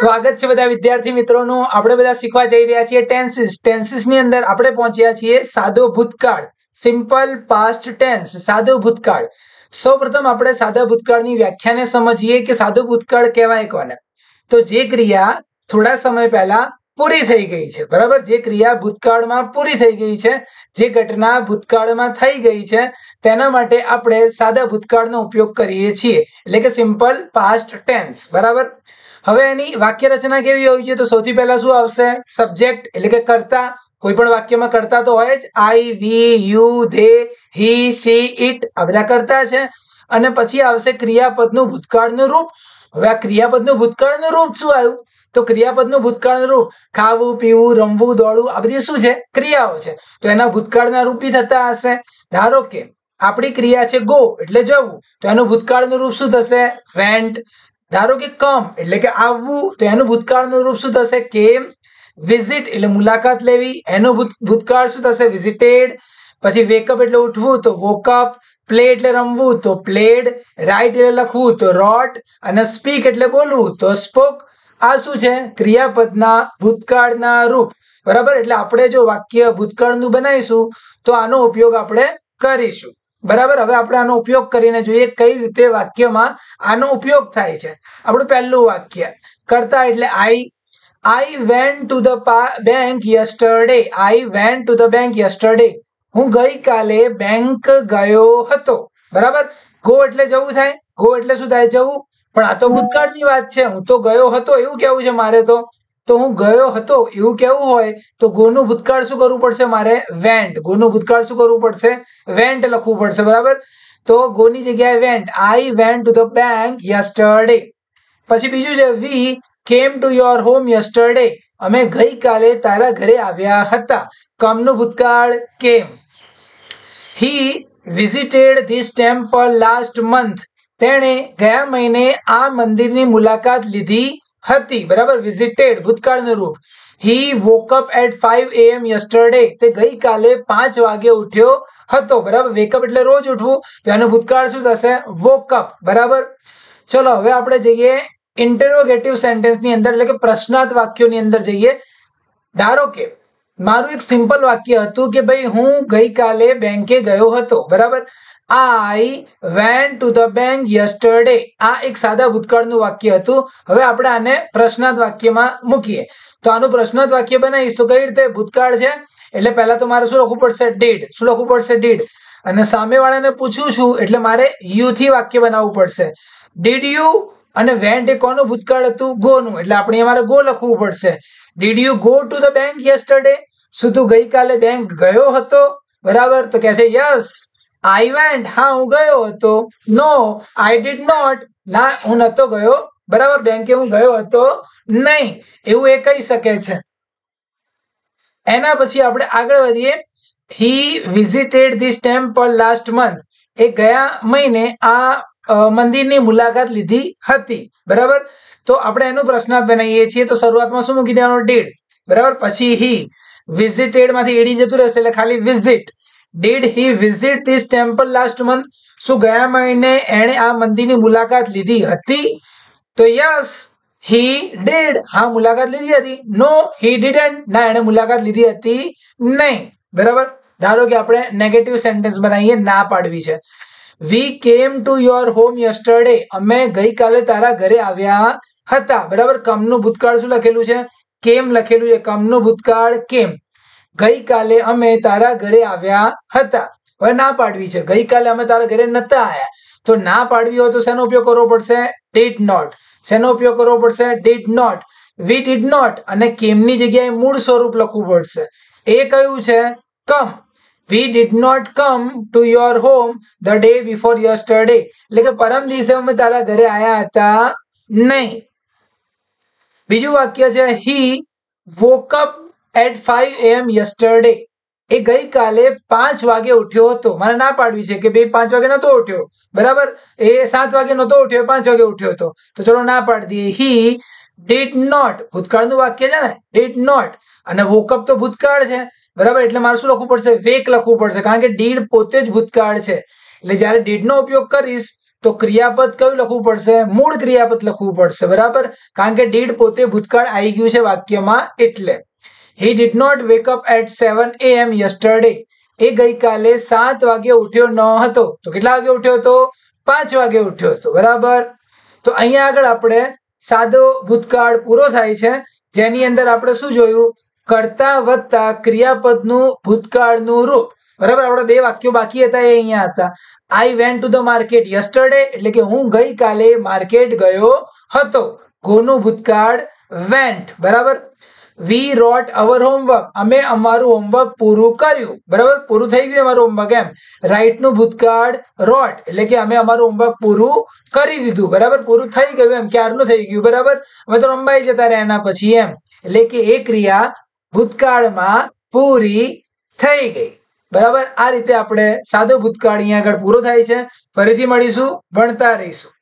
સ્વાગત છે બધા વિદ્યાર્થી મિત્રોનું આપણે બધા શીખવા જઈ રહ્યા છીએ ટેન્સીસ ટેન્સીસ ની અંદર આપણે પહોંચ્યા છીએ સાદો ભૂતકાળ સિમ્પલ પાસ્ટ ટેન્સ સાદો ભૂતકાળ સૌપ્રથમ આપણે સાદા ભૂતકાળની વ્યાખ્યાને સમજીએ કે સાદો ભૂતકાળ કહેવાય કોને તો જે ક્રિયા થોડા સમય પહેલા પૂરી થઈ ગઈ છે બરાબર જે ક્રિયા ભૂતકાળમાં પૂરી થઈ ગઈ છે જે ઘટના ભૂતકાળમાં થઈ ગઈ છે તેના માટે આપણે સાદા ભૂતકાળનો ઉપયોગ કરીએ છીએ એટલે કે સિમ્પલ પાસ્ટ ટેન્સ બરાબર હવે એની વાક્ય રચના કેવી હોય છે તો સૌથી પહેલા શું આવશે સબ્જેક્ટ એટલે કે કરતા કોઈ પણ વાક્યમાં કરતા તો હોય જ I we you they he she it આ બધા કરતા છે અને પછી આવશે ક્રિયાપદનું ભૂતકાળનું રૂપ હવે આ ક્રિયાપદનું ભૂતકાળનું રૂપ શું આવ્યું તો ક્રિયાપદનું ભૂતકાળનું રૂપ ખાવું પીવું રમવું દોડવું આ બધી શું છે ક્રિયાઓ છે તો એના ભૂતકાળના રૂપી થતા હશે ધારો કે આપણી ક્રિયા છે ગો એટલે જવું તો એનું ભૂતકાળનું રૂપ શું થશે વેન્ટ ધારો કે કમ એટલે કે આવવું તો એનું ભૂતકાળનું રૂપ શું થશે કેમ વિઝિટ એટલે મુલાકાત લેવી એનું ભૂતકાળ શું થશે વિઝિટેડ પછી વેકઅપ એટલે ઉઠવું તો વોકઅપ પ્લે એટલે રમવું તો પ્લેડ રાઇટ એટલે લખવું તો રોટ અને સ્પીક એટલે બોલવું તો સ્પોક આ શું છે ક્રિયાપદના ભૂતકાળના રૂપ બરાબર એટલે આપણે જો વાક્ય ભૂતકાળનું બનાવીશું તો આનો ઉપયોગ આપણે કરીશું બરાબર હવે આપણે આનો ઉપયોગ કરીને જોઈએ કઈ રીતે વાક્યમાં આનો ઉપયોગ થાય છે આપણું પહેલું વાક્ય કરતા એટલે I I went to the bank yesterday I went to the bank yesterday હું ગઈકાલે બેંક ગયો હતો બરાબર ગો એટલે જવું થાય ગો એટલે શું થાય જવું પણ આ તો ભૂતકાળની વાત છે હું તો ગયો હતો એવું કેવું છે મારે તો તો હું ગયો હતો એવું કેવું હોય તો ગોનું ભૂતકાળ શું કરવું પડશે મારે વેન્ટ ગોનું ભૂતકાળ શું કરવું પડશે વેન્ટ લખવું પડશે બરાબર તો ગોની જગ્યાએ went I went to the bank yesterday પછી બીજું છે વી came to your home yesterday અમે ગઈકાલે તારા ઘરે આવ્યા હતા કમનું ભૂતકાળ કેમ he visited this temple last month તેણે ગયા મહિને આ મંદિરની મુલાકાત લીધી હતી બરાબર વિઝિટેડ ભૂતકાળનું રૂપ he woke up up at five AM yesterday તે ગઈકાલે પાંચ વાગે ઉઠ્યો હતો બરાબર વેકઅપ એટલે રોજ ઉઠવું તો એનો ભૂતકાળ શું થશે વોકઅપ બરાબર ચલો હવે આપણે જઈએ ઇન્ટરોગેટિવ સેન્ટેન્સની અંદર એટલે કે પ્રશ્નાર્થ વાક્યોની અંદર જઈએ ધારો કે મારું એક સિમ્પલ વાક્ય હતું કે ભાઈ હું ગઈકાલે બેંકે ગયો હતો બરાબર I went to the bank yesterday આ એક સાદા ભૂતકાળનું વાક્ય હતું હવે આપણે આને પ્રશ્નાર્થ વાક્યમાં મૂકીએ તો આનું પ્રશ્નાર્થ વાક્ય બનાવીશ તો કઈ રીતે ભૂતકાળ છે એટલે પહેલા તો મારે શું લખવું પડશે ડીડ શું લખવું પડશે ડીડ અને સામેવાળાને પૂછું છું એટલે મારે યુથી વાક્ય બનાવવું પડશે ડીડ યુ અને વેન્ટ એ કોનું ભૂતકાળ હતું ગોનું એટલે આપણે અમારે ગો લખવું પડશે did you go to the bank yesterday શું તું ગઈકાલે બેંક ગયો હતો બરાબર તો કહેશે યસ આઈ વેન્ટ હા હું ગયો હતો નો આઈ ડીડ નોટ ના હું નતો ગયો બરાબર બેંકે હું ગયો હતો નહીં એવું એ કહી શકે છે એના પછી આપણે આગળ વધીએ he visited this temple last month એ ગયા મહિને આ મંદિરની મુલાકાત લીધી હતી બરાબર તો આપણે એનો પ્રશ્નાર્થ બનાવીએ છીએ તો શરૂઆતમાં શું મૂકી દેવાનો ડીડ બરાબર પછી હી વિઝિટેડ માંથી એડી જતું રહેશે એટલે ખાલી visit did he visit this temple last month શું ગયા મહિને એણે આ મંદિરની મુલાકાત લીધી હતી તો યસ હી ડીડ હા મુલાકાત લીધી હતી નો હી ડીડન્ટ ના એણે મુલાકાત લીધી હતી નહીં બરાબર ધારો કે આપણે નેગેટિવ સેન્ટેન્સ બનાવીએ ના પાડવી છે વી came to your home yesterday અમે ગઈકાલે તારા ઘરે આવ્યા હતા બરાબર કમનું ભૂતકાળ શું લખેલું છે કેમ લખેલું છે કમનું ભૂતકાળ કેમ ગઈકાલે અમે તારા ઘરે આવ્યા હતા હવે ના પાડવી છે ગઈકાલે અમે તારા ઘરે નતા આવ્યા તો ના પાડવી હોય તો શેનો ઉપયોગ કરવો પડશે ડીડ નોટ શેનો ઉપયોગ કરવો પડશે did not we did not અને કેમની જગ્યાએ મૂળ સ્વરૂપ લખવું પડશે એ કયું છે come we did not come to your home the day before yesterday એટલે કે પરમ દિવસે અમે તારા ઘરે આવ્યા હતા નહીં બીજું વાક્ય છે he woke up at five AM yesterday એ ગઈકાલે પાંચ વાગે ઉઠ્યો હતો મારે ના પાડવી છે કે બે પાંચ વાગે નહોતો ઉઠ્યો બરાબર એ સાત વાગે નહોતો ઉઠ્યો પાંચ વાગે ઉઠ્યો હતો તો ચલો ના પાડી દઈએ હી ડીડ નોટ ભૂતકાળનું વાક્ય છે ને ડીડ નોટ અને વોકઅપ તો ભૂતકાળ છે બરાબર એટલે મારે શું લખવું પડશે વેક લખવું પડશે કારણ કે ડીડ પોતે જ ભૂતકાળ છે એટલે જ્યારે ડીડનો ઉપયોગ કરીશ તો ક્રિયાપદ કયું લખવું પડશે મૂળ ક્રિયાપદ લખવું પડશે બરાબર કારણ કે ડીડ પોતે ભૂતકાળ આવી ગયું છે વાક્યમાં એટલે he did not wake up at seven AM yesterday એ ગઈકાલે સાત વાગે ઉઠ્યો ન હતો તો કેટલા વાગે ઉઠ્યો હતો પાંચ વાગે ઉઠ્યો હતો બરાબર તો અહીંયા આગળ આપણે સાદો ભૂતકાળ પૂરો થાય છે જેની અંદર આપણે શું જોયું કરતા વધતા ક્રિયાપદનું ભૂતકાળનું રૂપ બરાબર આપણે બે વાક્યો બાકી હતા એ અહીંયા હતા I went to the market yesterday એટલે કે હું ગઈકાલે માર્કેટ ગયો હતો ગોનું ભૂતકાળ વેન્ટ બરાબર વી રોટ અવર હોમવર્ક અમે અમારું હોમવર્ક પૂરું કર્યું બરાબર પૂરું થઈ ગયું અમારું હોમવર્ક એમ રાઈટનું ભૂતકાળ રોટ એટલે કે અમે અમારું હોમવર્ક પૂરું કરી દીધું બરાબર પૂરું થઈ ગયું એમ ક્યારનું થઈ ગયું બરાબર અમે તો રંબાઈ જતા રહ્યા એના પછી એમ એટલે કે એ ક્રિયા ભૂતકાળમાં પૂરી થઈ ગઈ બરાબર આ રીતે આપણે સાદો ભૂતકાળ અહીંયા આગળ પૂરો થાય છે ફરીથી મળીશું ભણતા રહીશું